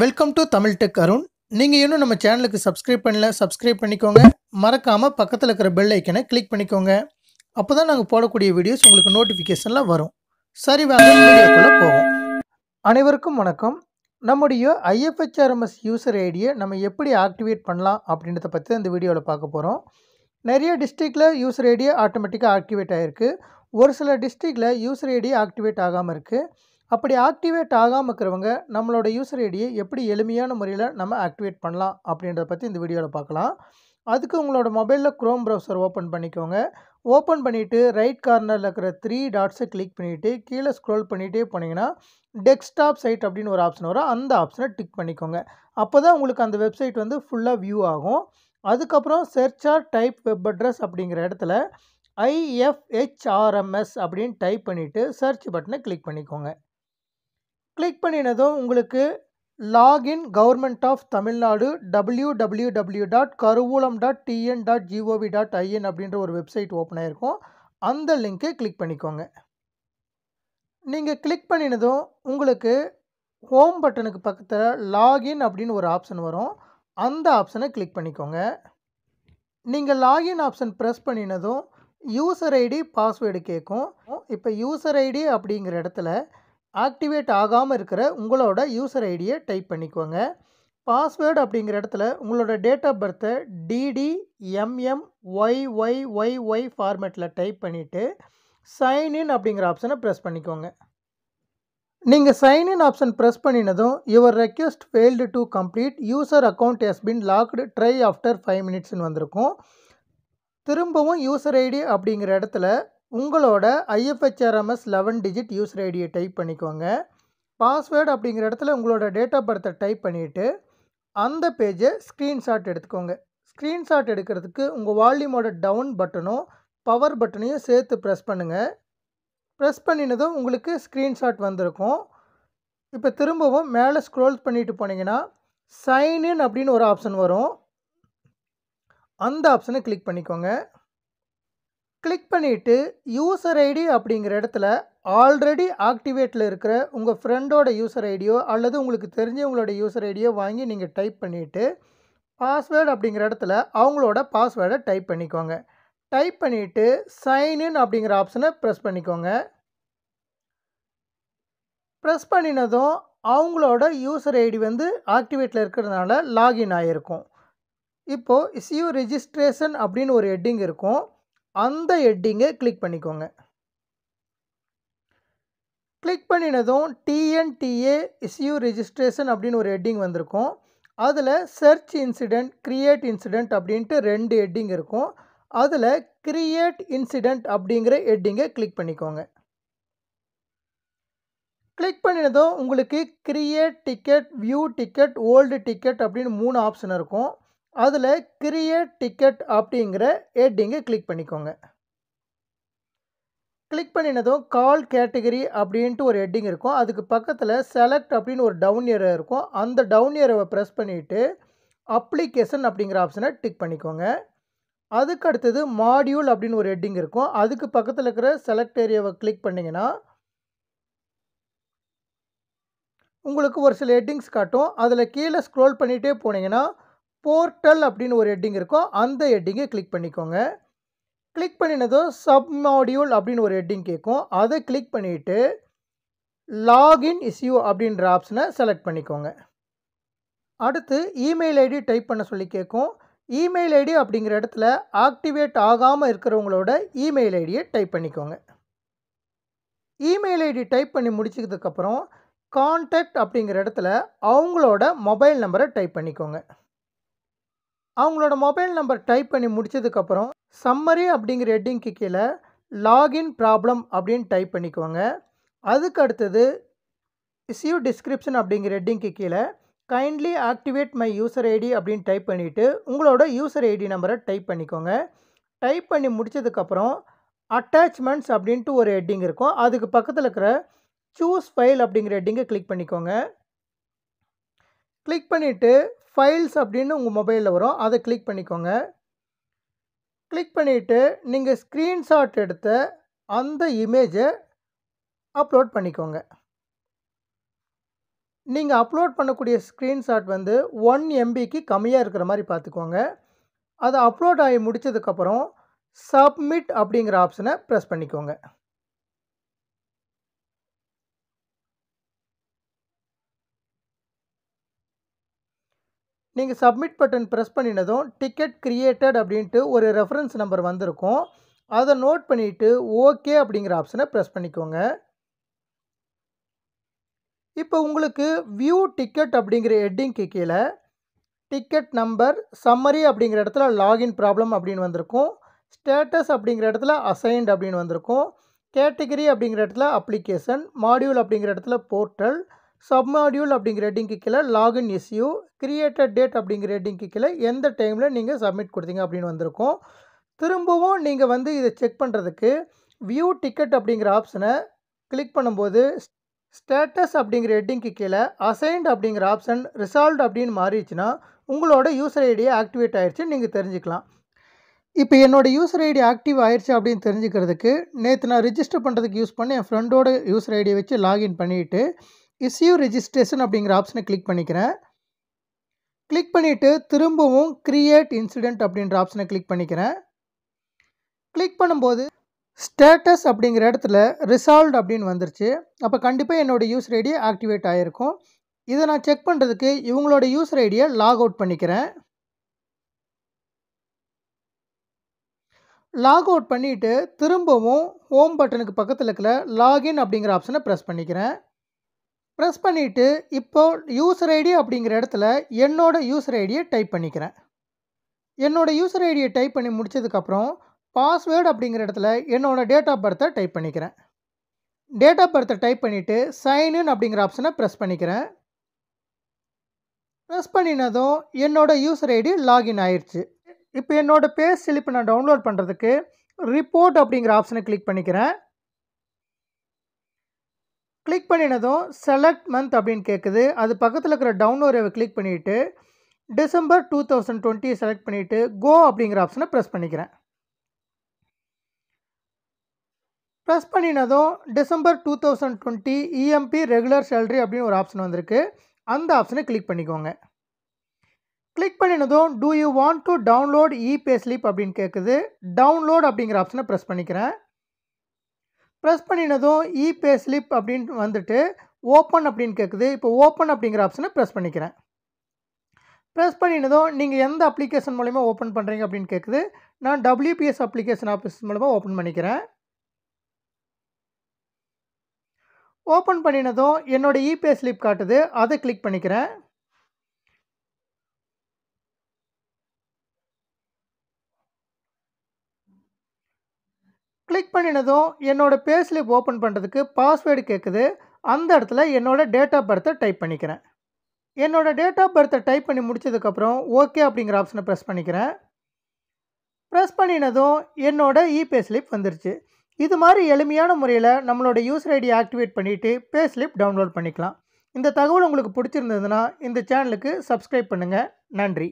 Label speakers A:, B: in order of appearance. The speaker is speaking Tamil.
A: welcome to Tamil tech Arun நீங்கள் இன்னும் நம்ம சேனலுக்கு சப்ஸ்கிரைப் பண்ணல சப்ஸ்கிரைப் பண்ணிக்கோங்க மறக்காமல் பக்கத்தில் இருக்கிற பெல் ஐக்கனை கிளிக் பண்ணிக்கோங்க அப்போ தான் நாங்கள் போடக்கூடிய வீடியோஸ் உங்களுக்கு நோட்டிஃபிகேஷனில் வரும் சரி வாங்க வீடியோக்குள்ளே போவோம் அனைவருக்கும் வணக்கம் நம்முடைய ஐஎஃப்ஹெச்ஆர்எம்எஸ் யூசர் ஐடியை நம்ம எப்படி ஆக்டிவேட் பண்ணலாம் அப்படின்றத பற்றி இந்த வீடியோவில் பார்க்க போகிறோம் நிறைய டிஸ்ட்ரிக்டில் யூசர் ஐடியை ஆட்டோமேட்டிக்காக ஆக்டிவேட் ஆகிருக்கு ஒரு சில டிஸ்ட்ரிக்டில் யூசர் ஐடியை ஆக்டிவேட் ஆகாமல் இருக்குது அப்படி ஆக்டிவேட் ஆகாமல் இருக்கிறவங்க நம்மளோட யூசர் ஐடியை எப்படி எளிமையான முறையில் நம்ம ஆக்டிவேட் பண்ணலாம் அப்படின்றத பற்றி இந்த வீடியோவில் பார்க்கலாம் அதுக்கு உங்களோட மொபைலில் க்ரோம் ப்ரௌசர் ஓப்பன் பண்ணிக்கோங்க ஓப்பன் பண்ணிவிட்டு ரைட் கார்னரில் இருக்கிற த்ரீ டாட்ஸை கிளிக் பண்ணிவிட்டு கீழே ஸ்க்ரோல் பண்ணிகிட்டே போனீங்கன்னா டெஸ்க்டாப் சைட் அப்படின்னு ஒரு ஆப்ஷன் வரும் அந்த ஆப்ஷனை டிக் பண்ணிக்கோங்க அப்போ தான் உங்களுக்கு அந்த வெப்சைட் வந்து ஃபுல்லாக வியூ ஆகும் அதுக்கப்புறம் செர்ச்சார் டைப் வெப் அட்ரஸ் அப்படிங்கிற இடத்துல ஐஎஃப்ஹெச்ஆர்எம்எஸ் அப்படின்னு டைப் பண்ணிவிட்டு சர்ச் பட்டனை கிளிக் பண்ணிக்கோங்க கிளிக் பண்ணினதும் உங்களுக்கு login government of Tamil Nadu W W W dot Karuvoolam dot TN dot GOV dot IN அப்படின்ற ஒரு வெப்சைட் ஓப்பன் ஆகிருக்கும் அந்த லிங்க்கை கிளிக் பண்ணிக்கோங்க நீங்கள் கிளிக் பண்ணினதும் உங்களுக்கு ஹோம் பட்டனுக்கு பக்கத்தில் லாகின் அப்படின்னு ஒரு ஆப்ஷன் வரும் அந்த ஆப்ஷனை கிளிக் பண்ணிக்கோங்க நீங்கள் லாகின் ஆப்ஷன் ப்ரெஸ் பண்ணினதும் யூசர் ஐடி பாஸ்வேர்டு கேட்கும் இப்போ யூசர் ஐடி அப்படிங்கிற இடத்துல ஆக்டிவேட் ஆகாமல் இருக்கிற உங்களோட யூசர் ஐடியை டைப் பண்ணிக்கோங்க பாஸ்வேர்டு அப்படிங்கிற இடத்துல உங்களோட டேட் ஆஃப் பர்த்தை DD MM Y Y Y Y ஃபார்மேட்டில் டைப் பண்ணிவிட்டு சைன்இன் அப்படிங்கிற ஆப்ஷனை ப்ரெஸ் பண்ணிக்கோங்க நீங்கள் சைன்இன் ஆப்ஷன் ப்ரெஸ் பண்ணினதும் your request failed to complete user account has been locked try after five மினிட்ஸ்னு வந்திருக்கும் திரும்பவும் யூசர் ஐடி அப்படிங்கிற இடத்துல உங்களோட ஐஎஃப்ஹெச்ஆர்எம்எஸ் லெவன் டிஜிட் யூஸ் ஐடியை டைப் பண்ணிக்கோங்க பாஸ்வேர்டு அப்படிங்கிற இடத்துல உங்களோட டேட் ஆஃப் பர்த்தை டைப் பண்ணிவிட்டு அந்த பேஜை ஸ்க்ரீன்ஷாட் எடுத்துக்கோங்க ஸ்க்ரீன்ஷாட் எடுக்கிறதுக்கு உங்கள் வால்யூமோட டவுன் பட்டனும் பவர் பட்டனையும் சேர்த்து ப்ரெஸ் பண்ணுங்கள் ப்ரெஸ் பண்ணினதும் உங்களுக்கு ஸ்க்ரீன்ஷாட் வந்திருக்கும் இப்போ திரும்பவும் மேலே ஸ்க்ரோல் பண்ணிவிட்டு போனீங்கன்னா சைன்இன் அப்படின்னு ஒரு ஆப்ஷன் வரும் அந்த ஆப்ஷனை கிளிக் பண்ணிக்கோங்க கிளிக் பண்ணிவிட்டு யூசர் ஐடி அப்படிங்கிற இடத்துல ஆல்ரெடி ஆக்டிவேட்டில் இருக்கிற உங்கள் ஃப்ரெண்டோட யூசர் ஐடியோ அல்லது உங்களுக்கு தெரிஞ்சவங்களோட யூசர் ஐடியோ வாங்கி நீங்கள் டைப் பண்ணிவிட்டு பாஸ்வேர்டு அப்படிங்கிற இடத்துல அவங்களோட பாஸ்வேர்டை டைப் பண்ணிக்கோங்க டைப் பண்ணிவிட்டு சைன்இன் அப்படிங்கிற ஆப்ஷனை ப்ரெஸ் பண்ணிக்கோங்க ப்ரெஸ் பண்ணினதும் அவங்களோட யூசர் ஐடி வந்து ஆக்டிவேட்டில் இருக்கிறதுனால லாகின் ஆகிருக்கும் இப்போது இசியூ ரிஜிஸ்ட்ரேஷன் அப்படின்னு ஒரு ஹெட்டிங் இருக்கும் அந்த ஹெட்டிங்கை கிளிக் பண்ணிக்கோங்க கிளிக் பண்ணினதும் டிஎன்டிஏ இஸ்யூ ரிஜிஸ்ட்ரேஷன் அப்படின்னு ஒரு ஹெட்டிங் வந்திருக்கும் அதில் சர்ச் இன்சிடெண்ட் க்ரியேட் இன்சிடெண்ட் அப்படின்ட்டு ரெண்டு ஹெட்டிங் இருக்கும் அதில் க்ரியேட் இன்சிடெண்ட் அப்படிங்கிற ஹெட்டிங்கை கிளிக் பண்ணிக்கோங்க கிளிக் பண்ணினதும் உங்களுக்கு create ticket view ticket old ticket அப்படின்னு மூணு ஆப்ஷன் இருக்கும் அதில் கிரியேட் டிக்கெட் அப்படிங்கிற ஹெட்டிங்கை கிளிக் பண்ணிக்கோங்க கிளிக் பண்ணினதும் கால் கேட்டகரி அப்படின்ட்டு ஒரு ஹெட்டிங் இருக்கும் அதுக்கு பக்கத்தில் செலக்ட் அப்படின்னு ஒரு டவுன் ஏரோ இருக்கும் அந்த டவுன் இயரை ப்ரெஸ் பண்ணிவிட்டு அப்ளிகேஷன் அப்படிங்கிற ஆப்ஷனை டிக் பண்ணிக்கோங்க அதுக்கு அடுத்தது மாடியூல் அப்படின்னு ஒரு ஹெட்டிங் இருக்கும் அதுக்கு பக்கத்தில் இருக்கிற செலக்ட் ஏரியாவை கிளிக் பண்ணிங்கன்னா உங்களுக்கு ஒரு சில ஹெட்டிங்ஸ் காட்டும் அதில் கீழே ஸ்க்ரோல் பண்ணிகிட்டே போனீங்கன்னா போர்ட்டல் அப்படின்னு ஒரு ஹெட்டிங் இருக்கோ அந்த ஹெட்டிங்கை கிளிக் பண்ணிக்கோங்க கிளிக் பண்ணினதும் சப் மாடியூல் அப்படின்னு ஒரு ஹெட்டிங் கேட்கும் அதை கிளிக் பண்ணிவிட்டு லாகின் இஸ்யூ அப்படின்ற ஆப்ஷனை செலக்ட் பண்ணிக்கோங்க அடுத்து இமெயில் ஐடி டைப் பண்ண சொல்லி கேட்கும் இமெயில் ஐடி அப்படிங்கிற இடத்துல ஆக்டிவேட் ஆகாமல் இருக்கிறவங்களோட இமெயில் ஐடியை டைப் பண்ணிக்கோங்க இமெயில் ஐடி டைப் பண்ணி முடிச்சதுக்கப்புறம் கான்டாக்ட் அப்படிங்கிற இடத்துல அவங்களோட மொபைல் நம்பரை டைப் பண்ணிக்கோங்க அவங்களோட மொபைல் நம்பர் டைப் பண்ணி முடித்ததுக்கப்புறம் சம்மரி அப்படிங்கிற ஹெட்டிங்க்கு கீழே லாகின் ப்ராப்ளம் அப்படின்னு டைப் பண்ணிக்குவாங்க அதுக்கு அடுத்தது இஸ்யூ டிஸ்கிரிப்ஷன் அப்படிங்கிற ஹெட்டிங்க்கு கீழே kindly activate my user ID அப்படின்னு டைப் பண்ணிவிட்டு உங்களோட யூசர் ஐடி நம்பரை டைப் பண்ணிக்கோங்க டைப் பண்ணி முடித்ததுக்கப்புறம் அட்டாச்மெண்ட்ஸ் அப்படின்ட்டு ஒரு ஹெட்டிங் இருக்கும் அதுக்கு பக்கத்தில் இருக்கிற சூஸ் ஃபைல் அப்படிங்கிற ஹெட்டிங்கை கிளிக் பண்ணிக்கோங்க கிளிக் பண்ணிவிட்டு ஃபைல்ஸ் அப்படின்னு உங்கள் மொபைலில் வரும் அதை கிளிக் பண்ணிக்கோங்க கிளிக் பண்ணிவிட்டு நீங்கள் ஸ்க்ரீன்ஷாட் எடுத்த அந்த இமேஜை அப்லோட் பண்ணிக்கோங்க நீங்கள் அப்லோட் பண்ணக்கூடிய ஸ்க்ரீன்ஷாட் வந்து ஒன் எம்பிக்கு கம்மியாக இருக்கிற மாதிரி பார்த்துக்கோங்க அதை அப்லோட் ஆகி முடித்ததுக்கப்புறம் சப்மிட் அப்படிங்கிற ஆப்ஷனை ப்ரெஸ் பண்ணிக்கோங்க நீங்கள் சப்மிட் பட்டன் ப்ரெஸ் பண்ணினதும் டிக்கெட் கிரியேட்டட் அப்படின்ட்டு ஒரு ரெஃபரன்ஸ் நம்பர் வந்திருக்கும் அதை நோட் பண்ணிவிட்டு ஓகே அப்படிங்கிற ஆப்ஷனை ப்ரெஸ் பண்ணிக்கோங்க இப்போ உங்களுக்கு வியூ டிக்கெட் அப்படிங்கிற ஹெட்டிங்க்கு கீழே டிக்கெட் நம்பர் சம்மரி அப்படிங்கிற இடத்துல லாகின் ப்ராப்ளம் அப்படின்னு வந்திருக்கும் ஸ்டேட்டஸ் அப்படிங்கிற இடத்துல அசைன்ட் அப்படின்னு வந்திருக்கும் கேட்டகிரி அப்படிங்கிற இடத்துல அப்ளிகேஷன் மாடியூல் அப்படிங்கிற இடத்துல போர்ட்டல் சப்மாடியூல் அப்படிங்கிற ஹெட்டிங்க்கு கீழே லாகின் இஸ்யூ கிரியேட்டட் டேட் அப்படிங்கிற ஹெட்டிங்க்கு கீழே எந்த டைமில் நீங்கள் சப்மிட் கொடுத்தீங்க அப்படின்னு வந்திருக்கும் திரும்பவும் நீங்கள் வந்து இதை செக் பண்ணுறதுக்கு வியூ டிக்கெட் அப்படிங்கிற ஆப்ஷனை கிளிக் பண்ணும்போது ஸ்டேட்டஸ் அப்படிங்கிற ஹெட்டிங்க்கு கீழே அசைன்ட் அப்படிங்கிற ஆப்ஷன் ரிசால்வ் அப்படின்னு மாறிடுச்சுன்னா உங்களோட யூசர் ஐடியை ஆக்டிவேட் ஆகிடுச்சு நீங்கள் தெரிஞ்சுக்கலாம் இப்போ என்னோடய யூசர் ஐடி ஆக்டிவ் ஆயிடுச்சு அப்படின்னு தெரிஞ்சுக்கிறதுக்கு நேற்று நான் ரிஜிஸ்டர் பண்ணுறதுக்கு யூஸ் பண்ணி என் ஃப்ரெண்டோட யூசர் ஐடியை வச்சு லாகின் பண்ணிவிட்டு இஸ்யூ ரெஜிஸ்ட்ரேஷன் அப்படிங்கிற ஆப்ஷனை கிளிக் பண்ணிக்கிறேன் கிளிக் பண்ணிவிட்டு திரும்பவும் க்ரியேட் இன்சிடெண்ட் அப்படின்ற ஆப்ஷனை கிளிக் பண்ணிக்கிறேன் கிளிக் பண்ணும்போது ஸ்டேட்டஸ் அப்படிங்கிற இடத்துல ரிசால்வ் அப்படின்னு வந்துருச்சு அப்போ கண்டிப்பாக என்னோடய யூஸ் ஐடியை ஆக்டிவேட் ஆகிருக்கும் இதை நான் செக் பண்ணுறதுக்கு இவங்களோட யூஸ் ஐடியை லாக் அவுட் பண்ணிக்கிறேன் லாக் அவுட் பண்ணிவிட்டு திரும்பவும் ஹோம் பட்டனுக்கு பக்கத்தில் இருக்கிற லாகின் அப்படிங்கிற ஆப்ஷனை ப்ரெஸ் பண்ணிக்கிறேன் ப்ரெஸ் பண்ணிவிட்டு இப்போது யூசர் ஐடி அப்படிங்கிற இடத்துல என்னோடய யூசர் ஐடியை டைப் பண்ணிக்கிறேன் என்னோடய யூசர் ஐடியை டைப் பண்ணி முடித்ததுக்கப்புறம் பாஸ்வேர்டு அப்படிங்கிற இடத்துல என்னோடய டேட் ஆஃப் பர்த்தை டைப் பண்ணிக்கிறேன் டேட் ஆஃப் பர்த்தை டைப் பண்ணிவிட்டு சைன்இன் அப்படிங்கிற ஆப்ஷனை ப்ரெஸ் பண்ணிக்கிறேன் ப்ரெஸ் பண்ணினதும் என்னோடய யூசர் ஐடி லாகின் ஆயிடுச்சு இப்போ என்னோடய பேஸ் ஸ்லிப் நான் டவுன்லோட் பண்ணுறதுக்கு ரிப்போர்ட் அப்படிங்கிற ஆப்ஷனை கிளிக் பண்ணிக்கிறேன் கிளிக் பண்ணினதும் செலக்ட் மந்த் அப்படின்னு கேட்குது அது பக்கத்தில் இருக்கிற டவுன் ஓரியாவை கிளிக் பண்ணிவிட்டு டிசம்பர் டூ தௌசண்ட் டுவெண்ட்டியை செலக்ட் பண்ணிவிட்டு கோ அப்படிங்கிற ஆப்ஷனை ப்ரெஸ் பண்ணிக்கிறேன் ப்ரெஸ் பண்ணினதும் December two thousand twenty EMP regular salary அப்படின்னு ஒரு ஆப்ஷன் வந்திருக்கு அந்த ஆப்ஷனை கிளிக் பண்ணிக்கோங்க கிளிக் பண்ணினதும் do you want to download epay slip அப்படின்னு கேட்குது டவுன்லோட் அப்படிங்கிற ஆப்ஷனை ப்ரெஸ் பண்ணிக்கிறேன் ப்ரெஸ் பண்ணினதும் இ பே ஸ்லிப் அப்படின்னு வந்துட்டு ஓப்பன் அப்படின்னு கேட்குது இப்போ ஓப்பன் அப்படிங்கிற ஆப்ஷனை ப்ரெஸ் பண்ணிக்கிறேன் ப்ரெஸ் பண்ணினதும் நீங்கள் எந்த அப்ளிகேஷன் மூலிமா ஓப்பன் பண்ணுறீங்க அப்படின்னு கேட்குது நான் டபிள்யூபிஎஸ் அப்ளிகேஷன் ஆஃபீஸ் மூலமாக ஓப்பன் பண்ணிக்கிறேன் ஓப்பன் பண்ணினதும் என்னோடய இபே e ஸ்லிப் காட்டுது அதை கிளிக் பண்ணிக்கிறேன் கிளிக் பண்ணினதும் என்னோடய பேஸ்லிப் ஓப்பன் பண்ணுறதுக்கு பாஸ்வேர்டு கேட்குது அந்த இடத்துல என்னோடய டேட் ஆஃப் பர்த்தை டைப் பண்ணிக்கிறேன் என்னோடய டேட் ஆஃப் பர்த்தை டைப் பண்ணி முடித்ததுக்கப்புறம் ஓகே அப்படிங்கிற ஆப்ஷனை ப்ரெஸ் பண்ணிக்கிறேன் ப்ரெஸ் பண்ணினதும் என்னோடய இ பேஸ்லிப் வந்துருச்சு இது மாதிரி எளிமையான முறையில் நம்மளோட யூசர் ஐடி ஆக்டிவேட் பண்ணிவிட்டு பேஸ்லிப் டவுன்லோட் பண்ணிக்கலாம் இந்த தகவல் உங்களுக்கு பிடிச்சிருந்ததுன்னா இந்த சேனலுக்கு சப்ஸ்கிரைப் பண்ணுங்கள் நன்றி